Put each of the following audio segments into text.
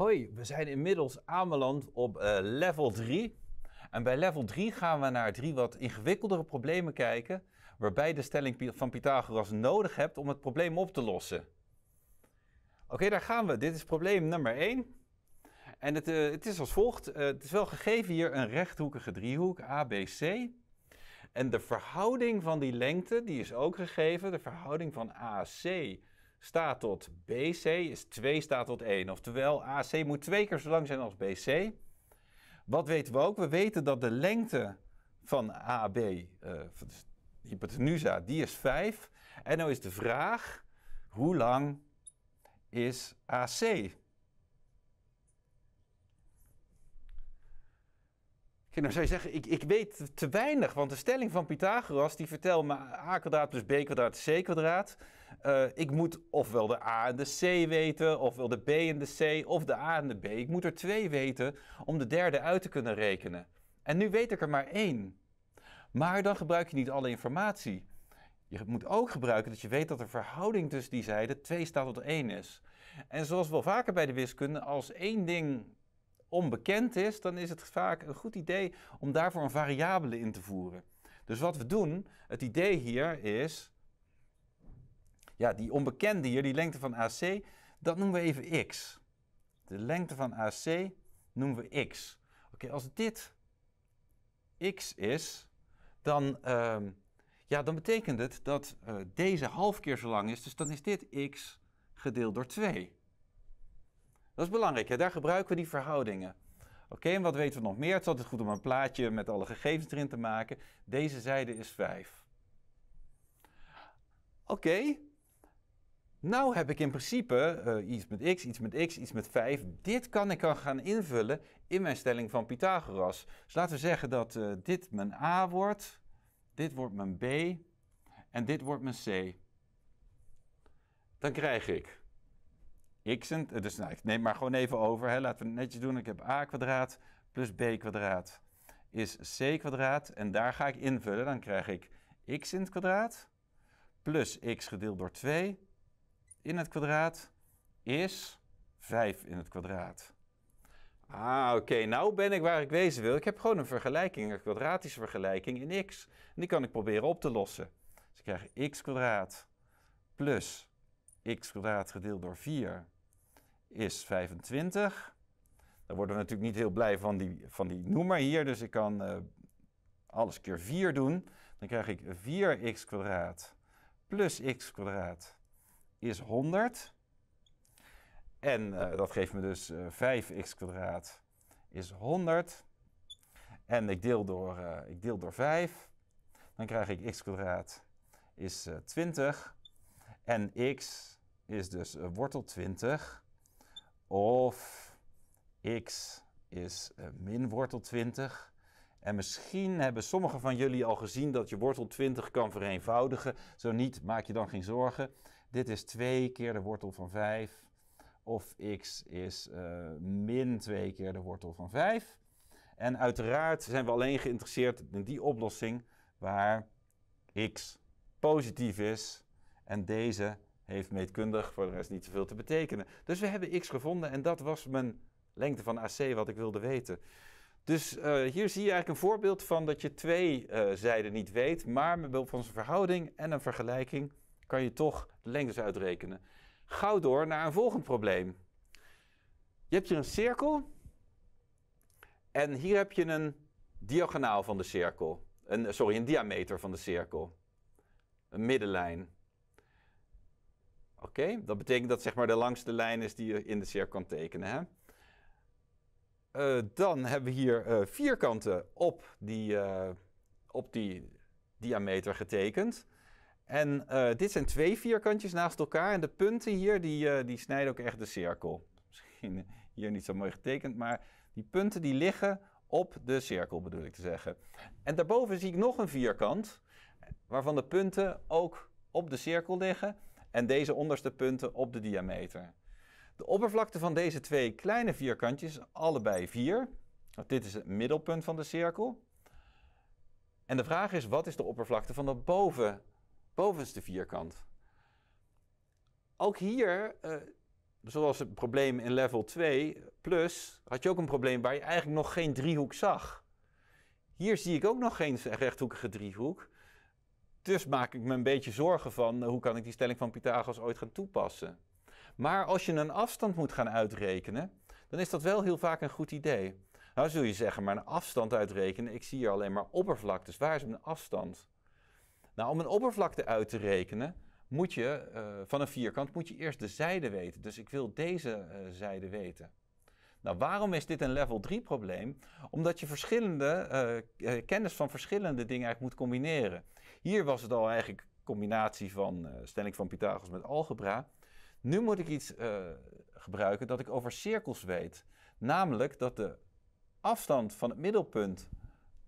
Hoi, we zijn inmiddels aanbeland op eh, level 3. En bij level 3 gaan we naar drie wat ingewikkeldere problemen kijken, waarbij de stelling van Pythagoras nodig hebt om het probleem op te lossen. Oké, daar gaan we. Dit is probleem nummer 1. En het, eh, het is als volgt. Eh, het is wel gegeven hier een rechthoekige driehoek, ABC. En de verhouding van die lengte, die is ook gegeven. De verhouding van AC staat tot BC is 2 staat tot 1. Oftewel, AC moet twee keer zo lang zijn als BC. Wat weten we ook? We weten dat de lengte van AB, uh, eh, hypotenusa, die is 5. En nou is de vraag, hoe lang is AC? Kijk, nou zou je zeggen, ik, ik weet te weinig, want de stelling van Pythagoras die vertelt me a kwadraat plus b kwadraat c kwadraat. Eh, ik moet ofwel de A en de C weten, ofwel de B en de C, of de A en de B. Ik moet er twee weten om de derde uit te kunnen rekenen. En nu weet ik er maar één. Maar dan gebruik je niet alle informatie. Je moet ook gebruiken dat je weet dat de verhouding tussen die zijden 2 staat tot 1 is. En zoals wel vaker bij de wiskunde, als één ding onbekend is, dan is het vaak een goed idee om daarvoor een variabele in te voeren. Dus wat we doen, het idee hier is, ja, die onbekende hier, die lengte van AC, dat noemen we even x. De lengte van AC noemen we x. Oké, als dit x is, dan, ehm, ja, dan betekent het dat eh, deze half keer zo lang is. Dus dan is dit x gedeeld door 2. Dat is belangrijk, hè? daar gebruiken we die verhoudingen. Oké, en wat weten we nog meer? Het is altijd goed om een plaatje met alle gegevens erin te maken. Deze zijde is 5. Oké, nou heb ik in principe eh, iets met x, iets met x, iets met 5. Dit kan ik dan gaan invullen in mijn stelling van Pythagoras. Dus laten we zeggen dat eh, dit mijn a wordt, dit wordt mijn b en dit wordt mijn c. Dan krijg ik x, en, eh, dus nou, ik neem maar gewoon even over, hè. laten we het netjes doen. Ik heb a kwadraat plus b kwadraat is c kwadraat en daar ga ik invullen. Dan krijg ik x in het kwadraat plus x gedeeld door 2 in het kwadraat is 5 in het kwadraat. Ah, oké, nou ben ik waar ik wezen wil. Ik heb gewoon een vergelijking, een kwadratische vergelijking in x. En die kan ik proberen op te lossen. Dus ik krijg x kwadraat plus x kwadraat gedeeld door 4 is 25. Daar worden we natuurlijk niet heel blij van die, van die noemer hier. Dus ik kan eh, alles keer 4 doen. Dan krijg ik 4x kwadraat plus x kwadraat is 100. En uh, dat geeft me dus 5x eh, 2 is 100. En ik deel, door, uh, ik deel door 5. Dan krijg ik x kwadraat is 20. En x is dus wortel 20. Of x is min wortel 20. En misschien hebben sommigen van jullie al gezien dat je wortel 20 kan vereenvoudigen. Zo niet, maak je dan geen zorgen dit is 2 keer de wortel van 5. Of x is eh, min 2 keer de wortel van 5. En uiteraard zijn we alleen geïnteresseerd in die oplossing waar x positief is. En deze heeft meetkundig voor de rest niet zoveel te betekenen. Dus we hebben x gevonden en dat was mijn lengte van AC wat ik wilde weten. Dus eh, hier zie je eigenlijk een voorbeeld van dat je twee eh, zijden niet weet, maar met behulp van zijn verhouding en een vergelijking kan je toch de lengtes uitrekenen. Gauw door naar een volgend probleem. Je hebt hier een cirkel. En hier heb je een diagonaal van de cirkel. Een, eh, sorry, een diameter van de cirkel. Een middenlijn. Oké, dat betekent dat zeg maar de langste lijn is die je in de cirkel kan tekenen. Hè? Eh, dan hebben we hier eh, vierkanten op die, op die diameter getekend. En eh, dit zijn twee vierkantjes naast elkaar. En de punten hier, die, eh, die snijden ook echt de cirkel. Misschien eh, hier niet zo mooi getekend, maar die punten die liggen op de cirkel, bedoel ik te zeggen. En daarboven zie ik nog een vierkant, waarvan de punten ook op de cirkel liggen. En deze onderste punten op de diameter. De oppervlakte van deze twee kleine vierkantjes, allebei 4. Dit is het middelpunt van de cirkel. En de vraag is, wat is de oppervlakte van de boven bovenste vierkant. Ook hier, eh, zoals het probleem in level 2 plus, had je ook een probleem waar je eigenlijk nog geen driehoek zag. Hier zie ik ook nog geen rechthoekige driehoek. Dus maak ik me een beetje zorgen van eh, hoe kan ik die stelling van Pythagoras ooit gaan toepassen. Maar als je een afstand moet gaan uitrekenen, dan is dat wel heel vaak een goed idee. Nou zul je zeggen, maar een afstand uitrekenen, ik zie hier alleen maar oppervlaktes. Waar is mijn afstand? Nou, om een oppervlakte uit te rekenen, moet je eh, van een vierkant moet je eerst de zijde weten. Dus ik wil deze uh, zijde weten. Nou, waarom is dit een level 3 probleem? Omdat je verschillende, eh, kennis van verschillende dingen eigenlijk moet combineren. Hier was het al eigenlijk combinatie van stelling van Pythagoras met algebra. Nu moet ik iets gebruiken dat ik over cirkels weet. Namelijk dat de afstand van het middelpunt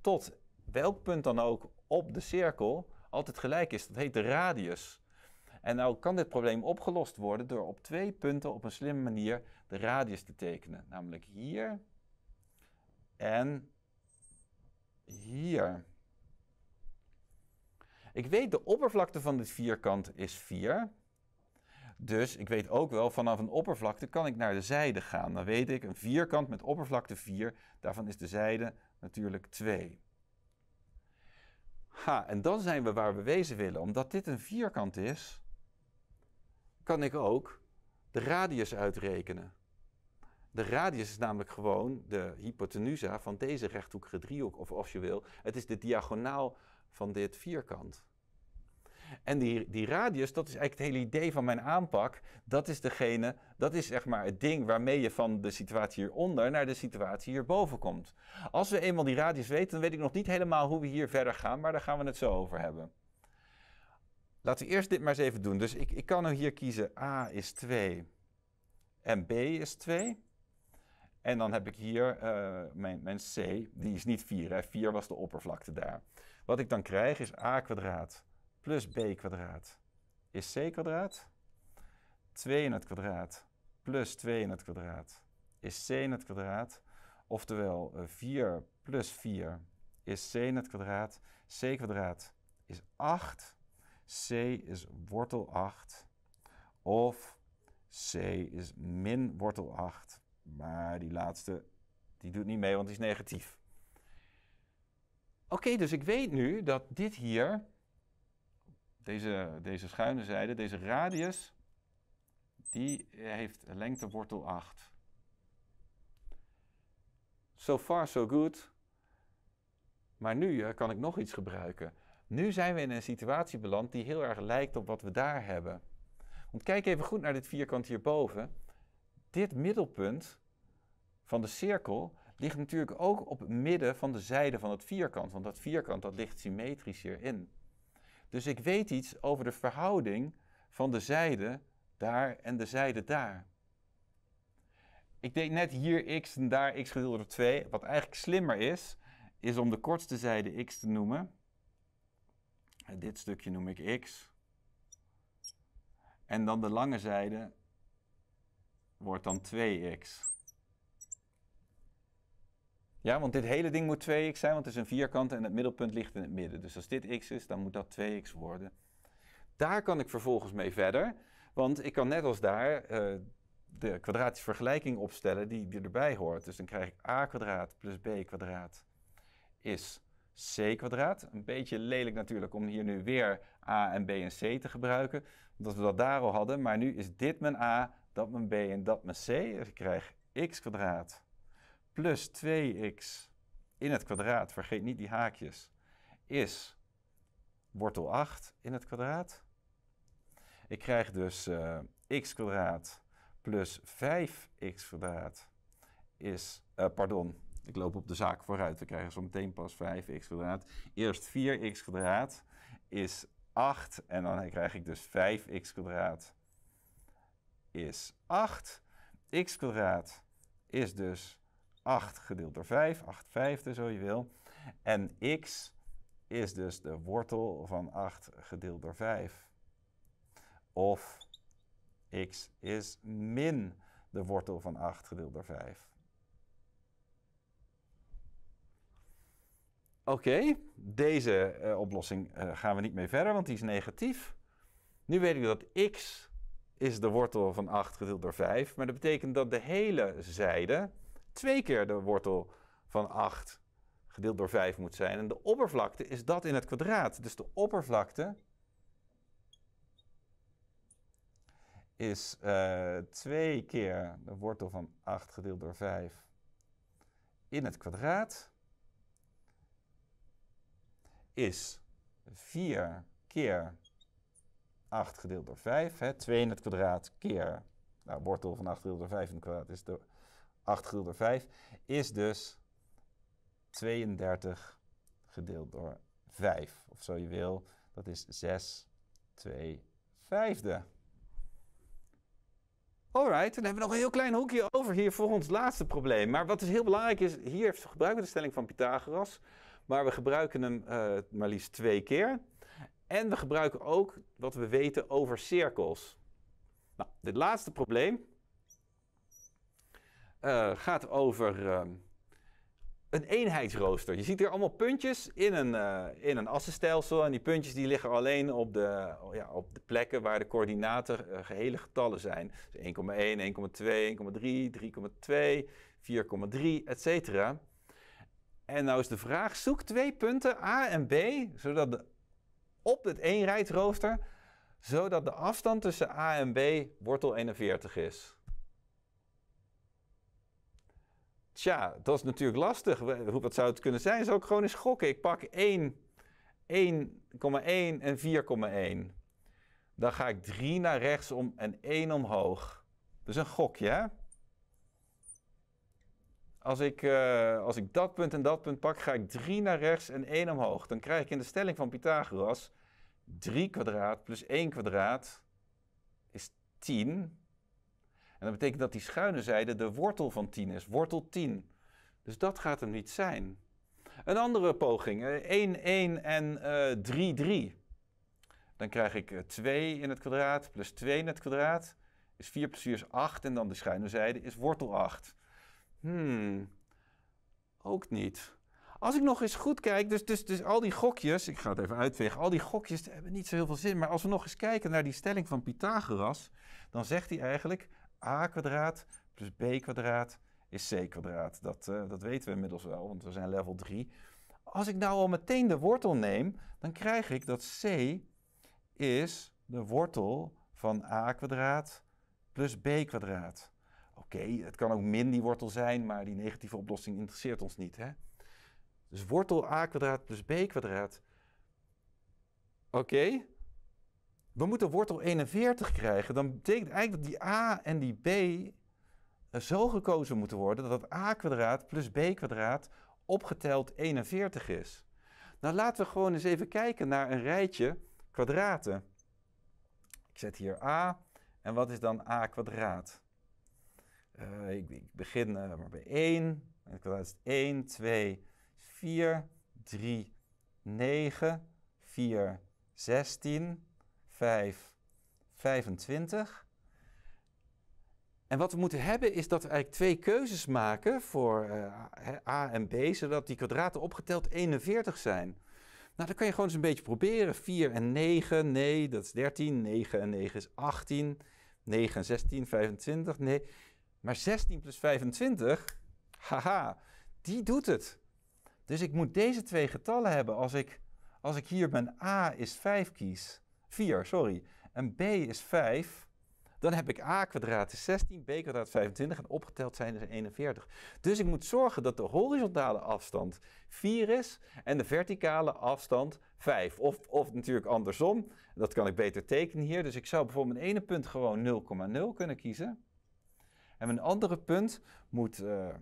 tot welk punt dan ook op de cirkel altijd gelijk is. Dat heet de radius. En nou kan dit probleem opgelost worden door op twee punten op een slimme manier de radius te tekenen. Namelijk hier en hier. Ik weet de oppervlakte van dit vierkant is 4. Dus ik weet ook wel, vanaf een oppervlakte kan ik naar de zijde gaan. Dan weet ik, een vierkant met oppervlakte 4, daarvan is de zijde natuurlijk 2. Ha, en dan zijn we waar we wezen willen. Omdat dit een vierkant is, kan ik ook de radius uitrekenen. De radius is namelijk gewoon de hypotenusa van deze rechthoekige driehoek, of als je wil. Het is de diagonaal van dit vierkant. En die, die radius, dat is eigenlijk het hele idee van mijn aanpak. Dat is degene, dat is zeg maar het ding waarmee je van de situatie hieronder naar de situatie hierboven komt. Als we eenmaal die radius weten, dan weet ik nog niet helemaal hoe we hier verder gaan, maar daar gaan we het zo over hebben. Laten we eerst dit maar eens even doen. Dus ik, ik kan nu hier kiezen A is 2 en B is 2. En dan heb ik hier eh, mijn, mijn, C, die is niet 4, hè. 4 was de oppervlakte daar. Wat ik dan krijg is A kwadraat plus b kwadraat is c kwadraat. 2 in het kwadraat plus 2 in het kwadraat is c in het kwadraat. Oftewel 4 eh, plus 4 is c in het kwadraat. c kwadraat is 8. c is wortel 8. Of c is min wortel 8. Maar die laatste die doet niet mee, want die is negatief. Oké, dus ik weet nu dat dit hier deze, deze schuine zijde, deze radius, die heeft lengte wortel 8. So far, so good. Maar nu eh, kan ik nog iets gebruiken. Nu zijn we in een situatie beland die heel erg lijkt op wat we daar hebben. Want kijk even goed naar dit vierkant hierboven. Dit middelpunt van de cirkel ligt natuurlijk ook op het midden van de zijde van het vierkant. Want dat vierkant dat ligt symmetrisch hierin. Dus ik weet iets over de verhouding van de zijde daar en de zijde daar. Ik deed net hier x en daar x gedeeld door 2. Wat eigenlijk slimmer is, is om de kortste zijde x te noemen. dit stukje noem ik x. En dan de lange zijde wordt dan 2x. Ja, want dit hele ding moet 2x zijn, want het is een vierkant en het middelpunt ligt in het midden. Dus als dit x is, dan moet dat 2x worden. Daar kan ik vervolgens mee verder, want ik kan net als daar eh, de kwadratische vergelijking opstellen die, die erbij hoort. Dus dan krijg ik a kwadraat plus b kwadraat is c kwadraat. Een beetje lelijk natuurlijk om hier nu weer a en b en c te gebruiken, omdat we dat daar al hadden. Maar nu is dit mijn a, dat mijn b en dat mijn c. Dus ik krijg x kwadraat plus 2x in het kwadraat, vergeet niet die haakjes, is wortel 8 in het kwadraat. Ik krijg dus uh, x kwadraat plus 5x kwadraat is, uh, pardon, ik loop op de zaak vooruit. We krijgen zo meteen pas 5x kwadraat. Eerst 4x kwadraat is 8 en dan krijg ik dus 5x kwadraat is 8. x kwadraat is dus 8 gedeeld door 5, 8 vijfde zo je wil. En x is dus de wortel van 8 gedeeld door 5. Of x is min de wortel van 8 gedeeld door 5. Oké, deze eh, oplossing eh, gaan we niet mee verder, want die is negatief. Nu weet ik dat x is de wortel van 8 gedeeld door 5, maar dat betekent dat de hele zijde 2 keer de wortel van 8 gedeeld door 5 moet zijn. En de oppervlakte is dat in het kwadraat. Dus de oppervlakte is uh, eh, 2 keer de wortel van 8 gedeeld door 5 in het kwadraat. Is 4 keer 8 gedeeld door 5. Hè, 2 in het kwadraat keer nou, wortel van 8 gedeeld door 5 in het kwadraat is de 8 dus gedeeld door 5 is dus 32 gedeeld door 5. Of zo je wil, dat is 6, 2 vijfde. Alright, dan hebben we nog een heel klein hoekje over hier voor ons laatste probleem. Maar wat is dus heel belangrijk is, hier gebruiken we de stelling van Pythagoras. Maar we gebruiken hem eh, maar liefst twee keer. En we gebruiken ook wat we weten over cirkels. Nou, dit laatste probleem, eh, gaat over ehm, een eenheidsrooster. Je ziet er allemaal puntjes in een, eh, in een assenstelsel. En die puntjes die liggen alleen op de, ja, op de plekken waar de coördinaten eh, gehele getallen zijn. Dus 1,1, 1,2, 1,3, 3,2, 4,3, etc. En nou is de vraag, zoek twee punten A en B, zodat op het rooster zodat de afstand tussen A en B wortel 41 is. Tja, dat is natuurlijk lastig. Wat zou het kunnen zijn? Zou ik gewoon eens gokken? Ik pak 1, 1,1 en 4,1. Dan ga ik 3 naar rechts om en 1 omhoog. Dus een gokje, Als ik, eh, als ik dat punt en dat punt pak, ga ik 3 naar rechts en 1 omhoog. Dan krijg ik in de stelling van Pythagoras 3 kwadraat plus 1 kwadraat is 10. En dat betekent dat die schuine zijde de wortel van 10 is, wortel 10. Dus dat gaat hem niet zijn. Een andere poging, 1, 1 en uh, 3, 3. Dan krijg ik 2 eh, in het kwadraat plus 2 in het kwadraat. Is 4 plus 4 is 8 en dan de schuine zijde is wortel 8. Hmm, ook niet. Als ik nog eens goed kijk, dus, dus, dus al die gokjes, ik ga het even uitwegen, al die gokjes hebben niet zo heel veel zin. Maar als we nog eens kijken naar die stelling van Pythagoras, dan zegt hij eigenlijk, a kwadraat plus b kwadraat is c kwadraat. Dat, eh, dat weten we inmiddels wel, want we zijn level 3. Als ik nou al meteen de wortel neem, dan krijg ik dat c is de wortel van a kwadraat plus b kwadraat. Oké, het kan ook min die wortel zijn, maar die negatieve oplossing interesseert ons niet. Hè? Dus wortel a kwadraat plus b kwadraat. Oké, we moeten wortel 41 krijgen, dan betekent eigenlijk dat die a en die b eh, zo gekozen moeten worden dat dat a kwadraat plus b kwadraat opgeteld 41 is. Nou, laten we gewoon eens even kijken naar een rijtje kwadraten. Ik zet hier a en wat is dan a kwadraat? Eh, ik, begin eh, maar bij 1. En kwadraat is 1, 2, 4, 3, 9, 4, 16. 5, 25. En wat we moeten hebben is dat we eigenlijk twee keuzes maken voor eh, A en B, zodat die kwadraten opgeteld 41 zijn. Nou, dan kan je gewoon eens een beetje proberen. 4 en 9, nee, dat is 13. 9 en 9 is 18. 9 en 16, 25, nee. Maar 16 plus 25, haha, die doet het. Dus ik moet deze twee getallen hebben als ik, als ik hier mijn A is 5 kies. 4, sorry. En b is 5. Dan heb ik a kwadraat is 16, b kwadraat 25 en opgeteld zijn er 41. Dus ik moet zorgen dat de horizontale afstand 4 is en de verticale afstand 5. Of, of natuurlijk andersom, dat kan ik beter tekenen hier. Dus ik zou bijvoorbeeld mijn ene punt gewoon 0,0 kunnen kiezen. En mijn andere punt moet uh, eh,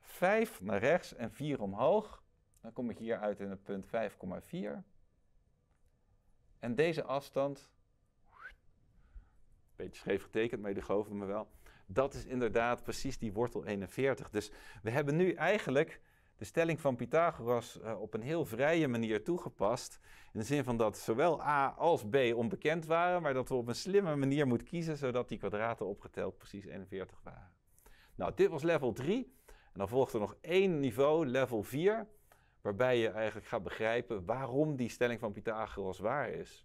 5 naar rechts en 4 omhoog. Dan kom ik hier uit in het punt 5,4. En deze afstand, beetje scheef getekend, maar jullie geloven me wel, dat is inderdaad precies die wortel 41. Dus we hebben nu eigenlijk de stelling van Pythagoras eh, op een heel vrije manier toegepast. In de zin van dat zowel a als b onbekend waren, maar dat we op een slimme manier moeten kiezen, zodat die kwadraten opgeteld precies 41 waren. Nou, dit was level 3. En dan volgt er nog één niveau, level 4 waarbij je eigenlijk gaat begrijpen waarom die stelling van Pythagoras waar is.